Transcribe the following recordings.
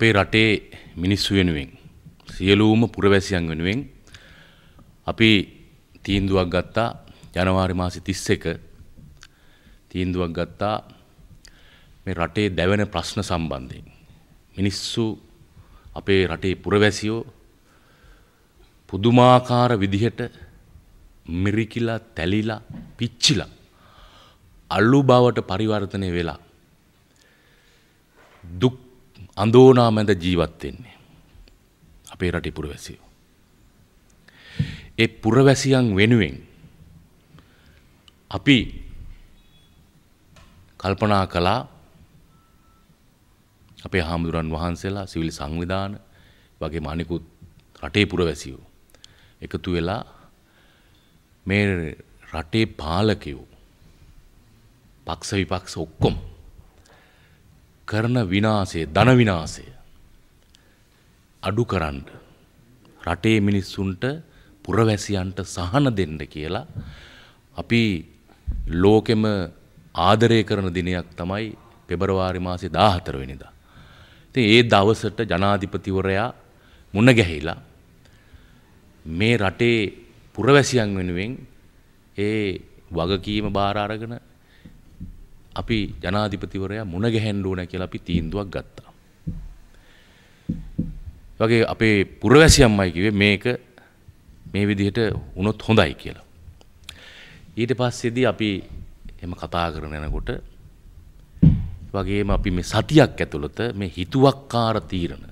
අපේ රටේ මිනිස්සු වෙනුවෙන් සියලූම පුරවැසියන් වෙනුවෙන් අපි තීන්දුවක් ගත්තා ජනවාරි මාසි තිස්ස එක තීන්දුවක් ගත්තා මේ රටේ දැවෙන ප්‍රශ්න සම්බන්ධයෙන්. මිනිස්සු අපේ රටේ පුරවැසියෝ පුදුමාකාර විදිහට මිරිකිලා තැලිලා පිච්චිලා අල්ලු බවට පරිවර්තනය වෙලා දුක් අඳෝනා මැද ජීවත් වෙන්නේ. අපේ රටේ පුරවැසියෝ. ඒ පුරවැසියන් වෙනුවෙන් අපි කල්පනා කළා අපේ හාමුදුරන් වහන්සේලා සිවිල් සංවිධාන වගේ මනිකුත් රටේ පුරවැසියෝ එකතු වෙලා මේ රටේ පාලකයෝ පක්ෂ විපක්ෂ ඔක්කොම කරන විනාශය ධන විනාශය අඩු කරන්න රටේ මිනිස්සුන්ට පුරවැසියන්ට සහන දෙන්න කියලා අපි ලෝකෙම ආදරය කරන දිනයක් තමයි පෙබරවාරි මාසේ 14 වෙනිදා. ඉතින් ඒ දවසට ජනාධිපතිවරයා මුණ ගැහිලා මේ රටේ පුරවැසියන් වෙනුවෙන් ඒ වගකීම බාර අරගෙන අපි ජනාධිපතිවරයා මුණ ගැහෙන්න ඕන කියලා අපි තීන්දුවක් ගත්තා. වගේ අපේ පුරවැසි අම්මයි කිව්වේ මේක මේ විදිහට වුණොත් හොඳයි කියලා. ඊට පස්සේදී අපි එහෙම කතා කරන යනකොට වගේම අපි මේ සතියක් ඇතුළත මේ හිතුවක්කාර තීරණ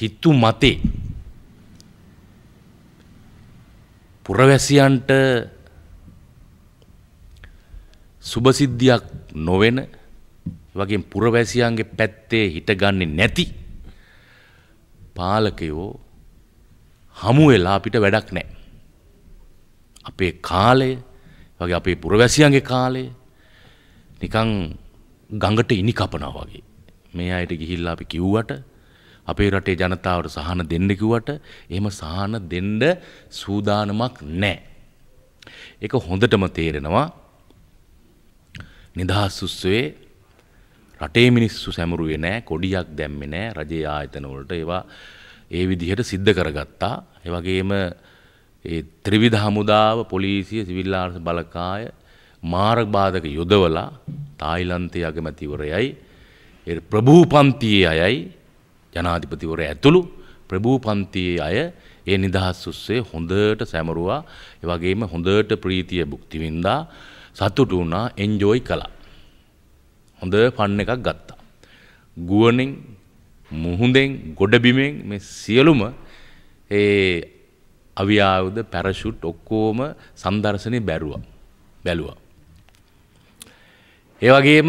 හිතු මතේ පුරවැසියන්ට සුභසිද්ධියක් නොවෙන වගේ පුරවැසියන්ගේ පැත්තේ හිටගන්නේ නැති පාලකයෝ හමු වෙලා අපිට වැඩක් නැහැ. අපේ කාලය වගේ අපේ පුරවැසියන්ගේ කාලය නිකන් ගඟට ඉනි කපනවා වගේ. මේ අයට ගිහිල්ලා අපි කිව්වට අපේ රටේ ජනතාවට සහන දෙන්න කිව්වට එහෙම සහන දෙන්න සූදානමක් නැහැ. ඒක හොඳටම තේරෙනවා නිදහස් උත්සවයේ රටේ මිනිස්සු සැමරුවේ නෑ කොඩියක් දැම්මේ නෑ රජයේ ආයතන වලට ඒවා ඒ විදිහට සිද්ධ කරගත්තා ඒ වගේම ඒ ත්‍රිවිධ හමුදාව පොලිසිය සිවිල් ආරක්ෂක බලකාය මාර්ග බාධක යොදවලා තායිලන්තයේ අගමැතිවරයයි ඒ ප්‍රභූ පන්තියේ අයයි ජනාධිපතිවරය ඇතුළු ප්‍රභූ පන්තියේ අය ඒ නිදහස් උත්සවයේ හොඳට සැමරුවා ඒ වගේම හොඳට ප්‍රීතිය භුක්ති විඳා සතුටු වුණා එන්ජෝයි කළා. හොඳ ෆන් එකක් ගත්තා. ගුවනින් මුහුදෙන් ගොඩබිමෙන් මේ සියලුම ඒ අවියාවුද පැරෂුට් ඔක්කොම සම්දර්ශනේ බැරුවා. බැලුවා. ඒ වගේම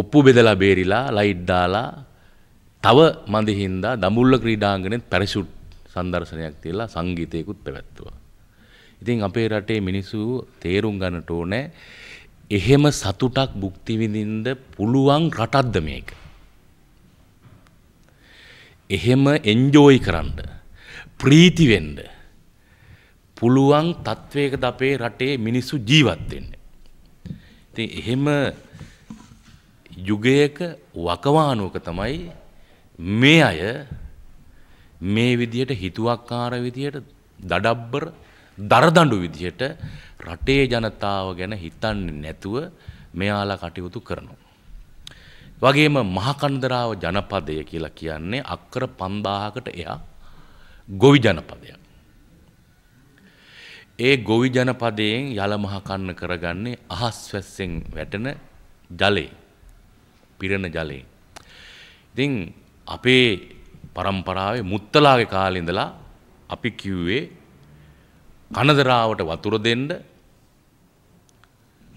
ඔප්පු බෙදලා බේරිලා ලයිට් දාලා තව මඳහින්දා දඹුල්ල ක්‍රීඩාංගණයෙන් පැරෂුට් සම්දර්ශනයක් තියලා සංගීතයකුත් පැවැත්තුවා. ඉතින් අපේ රටේ මිනිස්සු තේරුම් ගන්නට ඕනේ එහෙම සතුටක් භුක්ති විඳින්න පුළුවන් රටක්ද මේක. එහෙම එන්ජෝයි කරන්න ප්‍රීති වෙන්න පුළුවන් තත්වයකද අපේ රටේ මිනිස්සු ජීවත් වෙන්නේ. ඉතින් එහෙම යුගයක වකවානුවක තමයි මේ අය මේ විදියට හිතුවක්කාර විදියට දඩබ්බර දරදඬු විදිහට රටේ ජනතාව ගැන හිතන්නේ නැතුව මෙයාලා කටයුතු කරනවා. වගේම මහකන්දරාව ජනපදය කියලා කියන්නේ අක්කර 5000කට එහා ගොවි ජනපදයක්. ඒ ගොවි ජනපදයෙන් යලමහ කන්න කරගන්නේ අහස්වැස්සෙන් වැටෙන ජලය. පිරෙන ජලය. ඉතින් අපේ પરම්පරාවේ මුත්තලාගේ කාලේ ඉඳලා අපි කිව්වේ කනදරාවට වතුර දෙන්න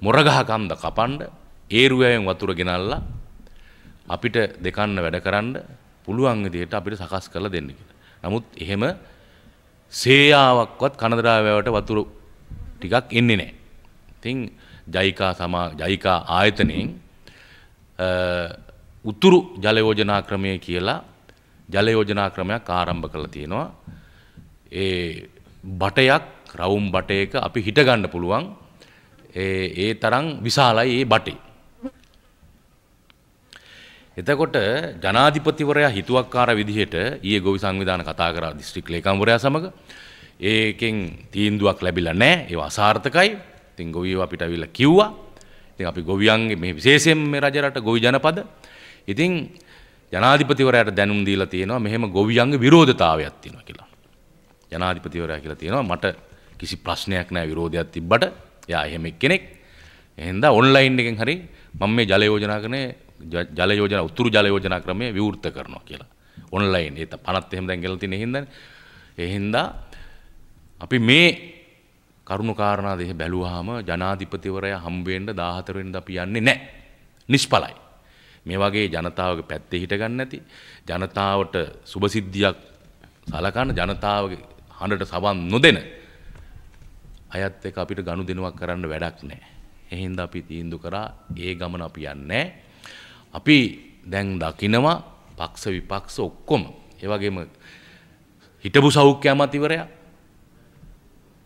මොරගහ කන්ද කපන්න ඒරුවෙන් වතුර ගෙනල්ලා අපිට දෙකන්න වැඩ කරන්න පුළුවන් විදිහට අපිට සකස් කරලා දෙන්න කියලා. නමුත් එහෙම සේයාවක්වත් කනදරාවට වතුර ටිකක් එන්නේ නැහැ. ඉතින් ජයිකා සමා ජයිකා ආයතනයෙන් උතුරු ජල යෝජනා ක්‍රමය කියලා ජල යෝජනා ක්‍රමයක් ආරම්භ කරලා තියෙනවා. ඒ බටයක් රවුම් බටයක අපි හිටගන්න පුළුවන් ඒ තරම් විශාලයි ඒ බටේ. එතකොට ජනාධිපතිවරයා හිතුවක්කාර විදිහට ඊයේ ගොවි සංවිධාන කතා කරා දිස්ත්‍රික් ලේකම්වරයා සමග ඒකෙන් තීන්දුවක් ලැබිලා නැහැ ඒව අසාර්ථකයි ඉතින් ගොවියෝ අපිට අවිල්ලා කිව්වා ඉතින් අපි ගොවියන්ගේ මේ විශේෂයෙන් මේ රජරට ගොවි ජනපද ඉතින් ජනාධිපතිවරයාට දැනුම් දීලා තියෙනවා මෙහෙම ගොවියන්ගේ විරෝධතාවයක් තියෙනවා කියලා ජනාධිපතිවරයා කියලා තියෙනවා මට කිසි ප්‍රශ්නයක් නෑ විරෝධයක් තිබ්බට එයා එහෙම කෙනෙක්. එහෙනම් ඔන්ලයින් එකෙන් හරි මම මේ ජල යෝජනා කරන ජල යෝජනා උතුරු ජල යෝජනා ක්‍රමය විවෘත කරනවා කියලා. ඔන්ලයින් ඒ පනත් එහෙම දැන් ගෙනලා තියෙන හින්දානේ. ඒ හින්දා අපි මේ කරුණු කාරණා දෙහි බැලුවාම ජනාධිපතිවරයා හම්බෙන්න 14 වෙනිදා අපි යන්නේ නැහැ. නිෂ්ඵලයි. මේ වගේ ජනතාවගේ පැත්තේ හිට ගන්න නැති ජනතාවට සුභසිද්ධියක් සලකන ජනතාවගේ හඬට සවන් නොදෙන අයත් එක අපිට ගණු දෙනුවක් කරන්න වැඩක් නෑ. එහෙන්ද අපි තීන්දු කරා ඒ ගමන අපි යන්නේ. අපි දැන් දකිනවා පක්ෂ විපක්ෂ ඔක්කොම ඒවගේම හිටපු සෞඛ්‍ය අමතිවරයා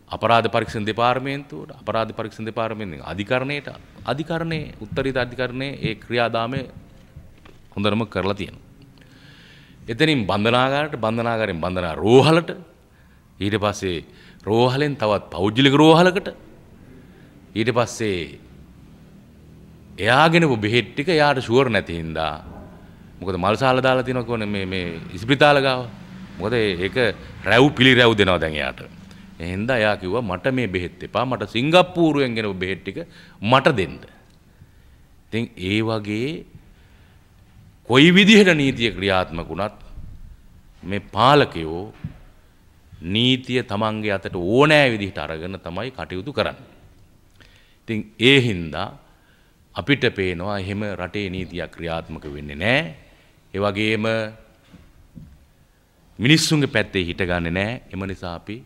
අපරාධ පරීක්ෂණ දෙපාර්තමේන්තුවට අපරාධ පරීක්ෂණ දෙපාර්තමේන්තුවේ අධිකරණයට අධිකරණයේ උත්තරීත අධිකරණයේ ඒ ක්‍රියාදාමය හොඳටම කරලා තියෙනවා. එතනින් බන්ධනාගාරයට බන්ධනාගාරයෙන් බන්ධනා රෝහලට ඊට පස්සේ රෝහලෙන් තවත් පෞද්ගලික රෝහලකට ඊට පස්සේ එයාගෙනපු බෙහෙත් ටික එයාට ෂුවර් නැති හින්දා මොකද මල් සාලා දාලා තිනවා කොහොනේ මේ මේ ඉස්පිරිතාල ගාව මොකද ඒක රැව් පිළි රැව් දෙනවා දැන් එයාට එහෙනම් එයා කිව්වා මට මේ බෙහෙත් එපා මට සිංගප්පූරුවෙන් ගෙනපු බෙහෙත් ටික මට දෙන්න ඉතින් ඒ වගේ කොයි විදිහට නීතිය ක්‍රියාත්මක වුණත් මේ පාලකයෝ නීතිය තමන්ගේ අතට ඕනෑ විදිහට අරගෙන තමයි කටයුතු කරන්න. ඉතින් ඒ හින්දා අපිට පේනවා එහෙම රටේ නීතියක් ක්‍රියාත්මක වෙන්නේ නෑ. ඒ වගේම මිනිස්සුන්ගේ පැත්තේ හිටගන්නේ නෑ. එම නිසා අපි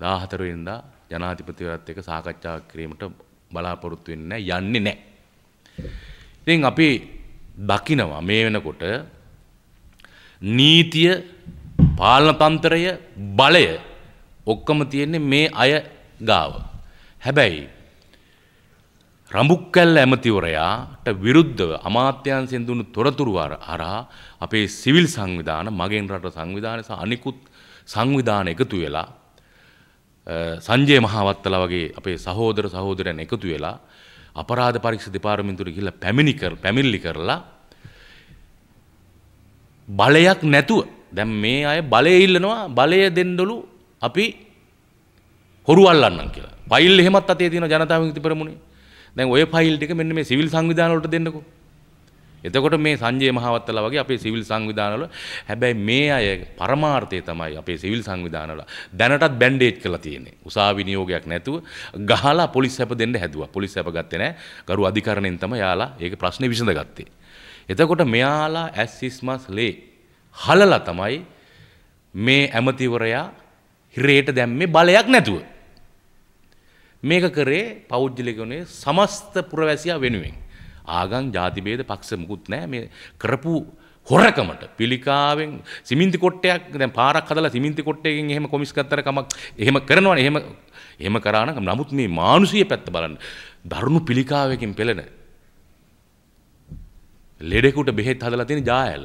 14 වෙනිදා ජනාධිපතිවරත් එක්ක සාකච්ඡාවක් කිරීමට බලාපොරොත්තු වෙන්නේ නෑ. යන්නේ නෑ. ඉතින් අපි දකිනවා මේ වෙනකොට නීතිය පාලනතන්ත්‍රය බලය ඔක්කම තියෙන්නේ මේ අය ගාව. හැබැයි රඹුක්කැල්ල ඇමතිවරයාට විරුද්ධව අමාත්‍යංශයෙන් දුන්නු තොරතුරු අරහා අපේ සිවිල් සංවිධාන මගෙන් රට සංවිධානය සහ අනිකුත් සංවිධාන එකතු වෙලා සංජය මහවත්තලා වගේ අපේ සහෝදර සහෝදරයන් එකතු වෙලා අපරාධ පරීක්ෂා දෙපාර්තමේන්තුවට ගිහිල්ලා පැමිණි කර පැමිණිලි කරලා බලයක් නැතුව දැන් මේ අය බලය ඉල්ලනවා බලය දෙන්නලු අපි හොරු අල්ලන්නම් කියලා. ෆයිල් එහෙමත් අතේ තියෙන ජනතා විමුක්ති පෙරමුණේ. දැන් ওই ෆයිල් ටික මෙන්න මේ සිවිල් සංවිධාන වලට දෙන්නකෝ. එතකොට මේ සංජය මහවත්තලා වගේ අපේ සිවිල් සංවිධානවල හැබැයි මේ අය පරමාර්ථය තමයි අපේ සිවිල් සංවිධානවල දැනටත් බැන්ඩේජ් කරලා තියෙන්නේ. උසාවි නියෝගයක් නැතුව ගහලා පොලිස් හැප දෙන්න හැදුවා. පොලිස් හැප ගත්තේ නැහැ. ගරු අධිකරණයෙන් තමයි යාලා ඒක ප්‍රශ්නේ විසඳගත්තේ. එතකොට මෙයාලා ඇස් ඉස්මස් ලේ හලලා තමයි මේ ඇමතිවරයා හිරේට දැම්මේ බලයක් නැතුව. මේක කරේ පෞද්ගලිකුණේ සමස්ත පුරවැසියා වෙනුවෙන්. ආගම් ජාතිභේද පක්ෂ මුකුත් නැහැ මේ කරපු හොරකමට පිළිකාවෙන් සිමෙන්ති කොට්ටයක් දැන් පාරක් හදලා සිමෙන්ති කොට්ටයකින් එහෙම කොමිස් ගත්තර කමක් එහෙම කරනවනේ එහෙම එහෙම කරා නම් නමුත් මේ මානුෂීය පැත්ත බලන්න දරුණු පිළිකාවකින් පෙළෙන ලෙඩෙකුට බෙහෙත් හදලා තියෙන ජායල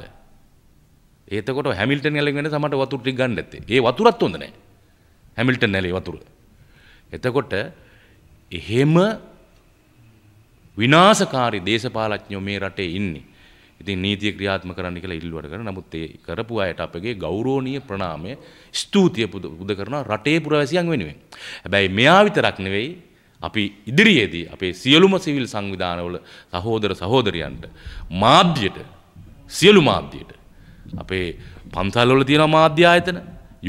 ඒතකොට හැමිල්ටන් ඇලෙන් වෙන සමට වතුර ටික ගන්න ඇත්තේ. ඒ වතුරත් හොඳ නැහැ. හැමිල්ටන් ඇලේ වතුර. එතකොට එහෙම විනාශකාරී දේශපාලඥයෝ මේ රටේ ඉන්නේ. ඉතින් නීතිය ක්‍රියාත්මක කරන්න කියලා ඉල්ලුවට කරන. නමුත් ඒ කරපු අයට අපගේ ගෞරවනීය ප්‍රණාමය ස්තුතිය පුද කරනවා රටේ පුරවැසියන් වෙනුවෙන්. හැබැයි මෙයා විතරක් නෙවෙයි අපි ඉදිරියේදී අපේ සියලුම සිවිල් සංවිධානවල සහෝදර සහෝදරියන්ට මාධ්‍යට සියලු මාධ්‍යයට අපේ පන්සල්වල තියෙන මාධ්‍ය ආයතන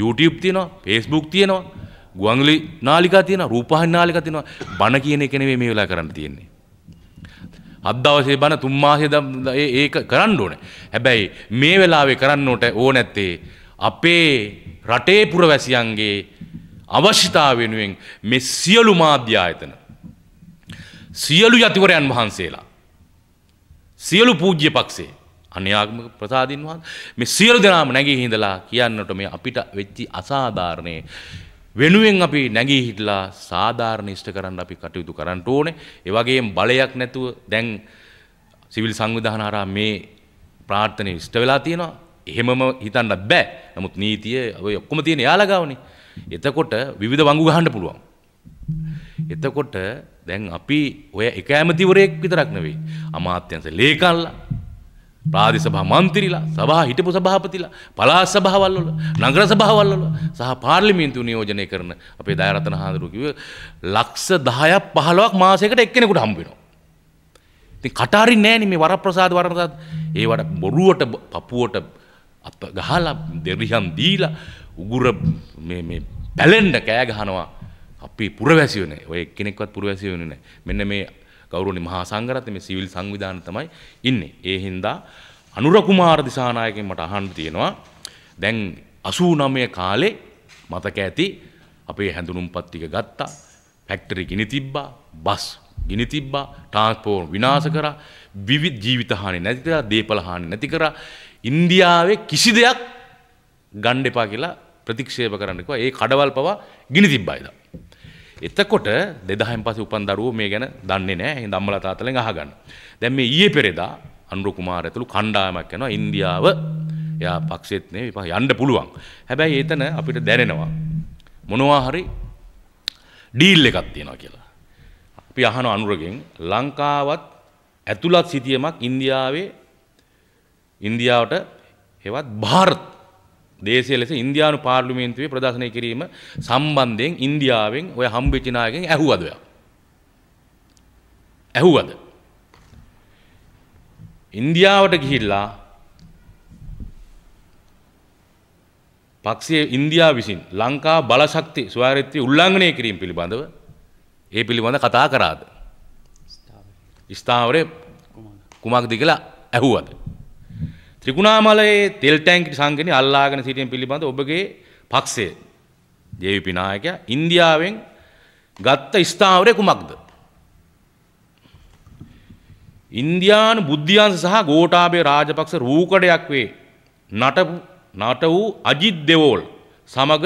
YouTube තියෙනවා Facebook තියෙනවා ගුවන්විදුලි නාලිකා තියෙනවා රූපවාහිනී නාලිකා තියෙනවා බණ කියන එක නෙවෙයි මේ වෙලාව කරන්න තියෙන්නේ අත් දවසේ බණ තුන් මාසේ ඒක කරන්න ඕනේ හැබැයි මේ වෙලාවේ කරන්න ඕ නැත්තේ අපේ රටේ පුරවැසියන්ගේ අවශ්‍යතාව වෙනුවෙන් මේ සියලු මාධ්‍ය ආයතන සියලු යතිවරයන් වහන්සේලා සියලු පූජ්‍ය පක්ෂේ අන්‍යාගමික ප්‍රසාදීන් වහන්සේ මේ සියලු දෙනාම නැගී හිඳලා කියන්නට මේ අපිට වෙච්චි අසාධාරණේ වෙනුවෙන් අපි නැගී හිටලා සාධාරණ ඉෂ්ට කරන්න අපි කටයුතු කරන්න ඕනේ. ඒ වගේම බලයක් නැතුව දැන් සිවිල් සංවිධාන හරහා මේ ප්‍රාර්ථනාව ඉෂ්ට වෙලා තියෙනවා. එහෙමම හිතන්න බෑ. නමුත් නීතිය ඔය ඔක්කොම තියෙන යාලා ගාවනේ. එතකොට විවිධ වංගු ගහන්න පුළුවන්. එතකොට දැන් අපි ඔය එක ඇමතිවරයෙක් විතරක් නෙවෙයි. අමාත්‍යංශ ලේකම්ලා ප්‍රාදි සභා මන්තිරිලා සභා හිටපු සභාපතිලා පලාස් සභාවල් වල නගර සභාවල් වල සහ පාර්ලිමේන්තු නියෝජනය කරන අපේ දයරතන හාමුදුරුවෝ කිව්වේ ලක්ෂ 10ක් 15ක් මාසයකට එක්කෙනෙකුට හම්බ වෙනවා. ඉතින් කටහරින්නේ නැහනේ මේ වරප්‍රසාද වරප්‍රසාද ඒවට බොරුවට පපුවට අප ගහලා දෙරිහම් දීලා උගුර මේ මේ පැලෙන්න කෑ ගහනවා. අපි පුරවැසියෝ නැහැ. ඔය එක්කෙනෙක්වත් පුරවැසියෝ නැහැ. මෙන්න මේ ගෞරවනීය මහා සංඝරත්න මේ සිවිල් සංවිධාන තමයි ඉන්නේ. ඒ හින්දා අනුර කුමාර දිසානායකෙන් මට අහන්න තියෙනවා දැන් 89 කාලේ මතක ඇති අපේ හැඳුනුම්පත් ටික ගත්තා. ෆැක්ටරි ගිනි තිබ්බා, බස් ගිනි තිබ්බා, ට්‍රාන්ස්පෝර්ට් විනාශ කරා, විවිධ ජීවිත හානි නැති කරා, දේපල හානි නැති කරා. ඉන්දියාවේ කිසි දෙයක් ගන්න එපා කියලා ප්‍රතික්ෂේප කරන්න කිව්වා. ඒ කඩවල් පවා ගිනි තිබ්බා එදා. එතකොට 2000න් පස්සේ උපන් දරුවෝ මේ ගැන දන්නේ නැහැ. එහෙනම් අම්මලා තාත්තලෙන් අහගන්න. දැන් මේ ඊයේ පෙරේදා අනුර කුමාර ඇතුළු කණ්ඩායමක් යනවා ඉන්දියාව. එයා පක්ෂෙත් නේ යන්න පුළුවන්. හැබැයි එතන අපිට දැනෙනවා මොනවා හරි ඩීල් එකක් තියෙනවා කියලා. අපි අහන අනුරගෙන් ලංකාවත් ඇතුළත් සිටියමක් ඉන්දියාවේ ඉන්දියාවට හෙවත් ಭಾರತ್ දේශය ලෙස ඉන්දයානු පාර්ලිමේන්තුවේ ප්‍රදශනය කිරීම සම්බන්ධයෙන් ඉන්දියාවෙන් ඔය හම්බිචිනායගෙන් ඇහුවද ඔයා? ඇහුවද? ඉන්දියාවට ගිහිල්ලා පක්ෂයේ ඉන්දියාව විසින් ලංකා බලශක්ති ස්වාරිත්‍ය උල්ලංඝනය කිරීම පිළිබඳව ඒ පිළිබඳ කතා කරාද? ස්ථාවරයේ කුමක්ද කියලා ඇහුවද? ත්‍රිකුණාමලයේ තෙල් ටැංකි සංගණි අල්ලාගෙන සිටීම පිළිබඳ ඔබගේ පක්ෂය ජේවිපි නායකයා ඉන්දියාවෙන් ගත්ත ස්ථාවරය කුමක්ද? ඉන්දියානු බුද්ධියන්ස සහ ගෝඨාභය රාජපක්ෂ රූකඩයක් වේ නටපු නට වූ අජිත් දෙවෝල් සමග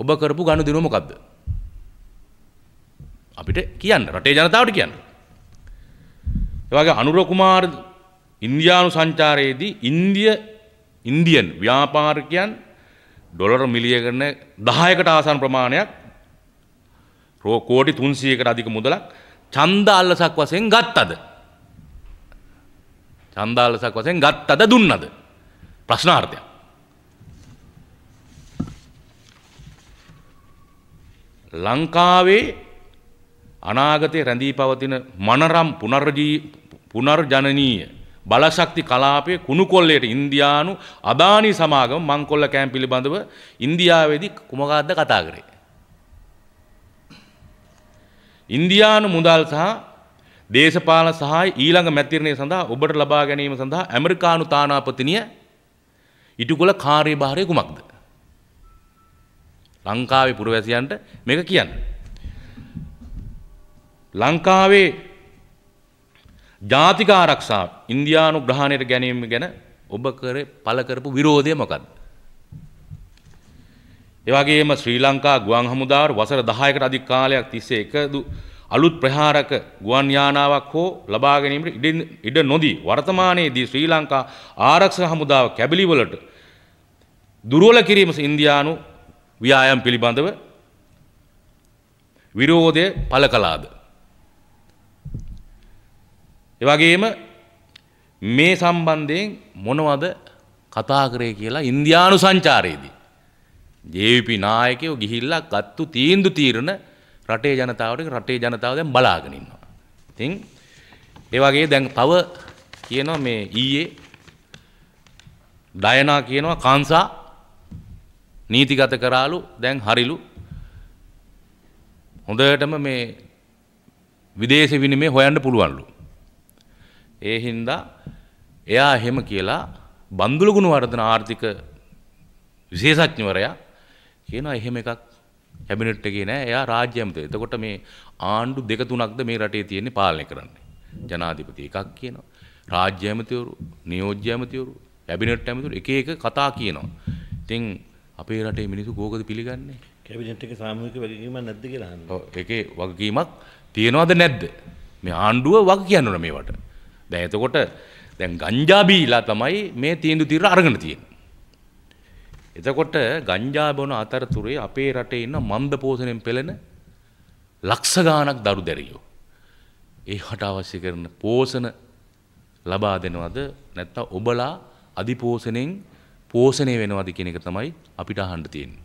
ඔබ කරපු ගනුදෙනුව මොකද්ද? අපිට කියන්න රටේ ජනතාවට කියන්න. ඒ වගේ අනුර කුමාර් ඉන්දියානු සංචාරයේදී ඉන්දිය ඉන්දියන් ව්‍යාපාරිකයන් ඩොලර් මිලියන 10කට ආසන්න ප්‍රමාණයක් රෝ කෝටි 300කට අධික මුදලක් ඡන්ද අල්ලසක් වශයෙන් ගත්තද? ඡන්ද අල්ලසක් වශයෙන් ගත්තද දුන්නද? ප්‍රශ්නාර්ථයක්. ලංකාවේ අනාගතයේ රැඳී පවතින මනරම් පුනර්ජී පුනර්ජනනීය බලශක්ති කලාපයේ කුණුකොල්ලයට ඉන්දියානු අදානි සමාගම මංකොල්ල කෑම් පිළිබඳව ඉන්දියාවේදී කුමකාද්ද කතා කරේ. ඉන්දියානු මුදල් සහ දේශපාලන සහාය ඊළඟ මැතිරණය සඳහා ඔබට ලබා ගැනීම සඳහා ඇමරිකානු තානාපතිනිය ඉටුකොළ කාර්යභාරය කුමක්ද? ලංකාවේ පුරවැසියන්ට මේක කියන්න. ලංකාවේ ජාතික ආරක්ෂාව ඉන්දියානු ග්‍රහණයට ගැනීම ගැන ඔබ කරේ පළ කරපු විරෝධය මොකක්ද? ඒ වගේම ශ්‍රී ලංකා ගුවන් හමුදාවට වසර 10කට අධික කාලයක් තිස්සේ එකදු අලුත් ප්‍රහාරක ගුවන් යානාවක් හෝ ලබා ගැනීමට ඉඩ නොදී වර්තමානයේදී ශ්‍රී ලංකා ආරක්ෂක හමුදාව කැබලිවලට දුර්වල කිරීම ඉන්දියානු ව්‍යායාම් පිළිබඳව විරෝධය පළ කළාද? එවගේම මේ සම්බන්ධයෙන් මොනවද කතා කරේ කියලා ඉන්දියානු සංචාරයේදී. ජේවිපි නායකයෝ ගිහිල්ලා ගත්තු තීන්දු තීරණ රටේ ජනතාවට රටේ ජනතාව දැන් බලාගෙන ඉන්නවා. ඉතින් ඒ වගේ දැන් තව කියනවා මේ ඊයේ ඩයනා කියනවා කාන්සා නීතිගත කරාලු දැන් හරිලු හොඳටම මේ විදේශ විනිමය හොයන්න පුළුවන්ලු. ඒ හින්දා එයා එහෙම කියලා බන්දුල ගුණවර්ධන ආර්ථික විශේෂඥවරයා කියනවා එහෙම එකක් කැබිනට් එකේ නෑ එයා රාජ්‍ය ඇමති. එතකොට මේ ආණ්ඩු දෙක තුනක්ද මේ රටේ තියෙන්නේ පාලනය කරන්නේ. ජනාධිපති එකක් කියනවා. රාජ්‍ය ඇමතිවරු, නියෝජ්‍ය ඇමතිවරු, කැබිනට් ඇමතිවරු එක එක කතා කියනවා. ඉතින් අපේ රටේ මිනිස්සු කෝකද පිළිගන්නේ? කැබිනට් එකේ සාමූහික වගකීමක් නැද්ද කියලා අහනවා. ඔව් එකේ වගකීමක් තියනවද නැද්ද? මේ ආණ්ඩුව වග කියන්න ඕන මේවට. දැන් එතකොට දැන් ගංජා බීලා තමයි මේ තීන්දුව తీර අරගෙන තියෙන්නේ. එතකොට ගංජා බොන අතරතුරේ අපේ රටේ ඉන්න මන්ද පෝෂණයෙන් පෙළෙන ලක්ෂ ගාණක් දරු දැරියෝ. ඒකට අවශ්‍ය කරන පෝෂණ ලබා දෙනවද නැත්නම් ඔබලා අධිපෝෂණයෙන් පෝෂණය වෙනවද කියන එක තමයි අපිට අහන්න තියෙන්නේ.